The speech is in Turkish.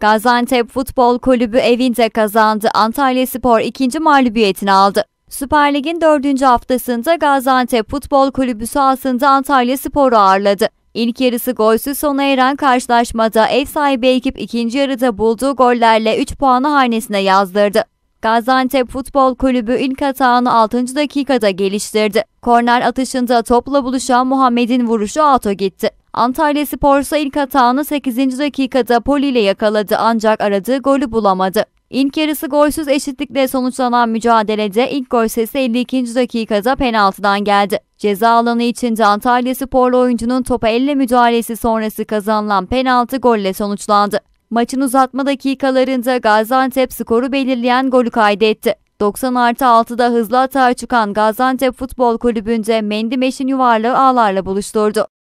Gaziantep Futbol Kulübü evinde kazandı. Antalya Spor ikinci mağlubiyetini aldı. Süper Lig'in dördüncü haftasında Gaziantep Futbol Kulübü sahasında Antalya Spor'u ağırladı. İlk yarısı golsüz sona eren karşılaşmada ev sahibi ekip ikinci yarıda bulduğu gollerle 3 puanı hanesine yazdırdı. Gaziantep Futbol Kulübü ilk hatağını 6. dakikada geliştirdi. Korner atışında topla buluşan Muhammed'in vuruşu auto gitti. Antalya Spor ise ilk hatağını 8. dakikada Poli ile yakaladı ancak aradığı golü bulamadı. İlk yarısı golsüz eşitlikle sonuçlanan mücadelede ilk gol sesi 52. dakikada penaltıdan geldi. Ceza alanı içinde Antalya Sporlu oyuncunun topa elle müdahalesi sonrası kazanılan penaltı golle sonuçlandı. Maçın uzatma dakikalarında Gaziantep skoru belirleyen golü kaydetti. 90 artı 6'da hızlı atağa çıkan Gaziantep Futbol Kulübü'nde mendimeşin Meş'in yuvarlığı ağlarla buluşturdu.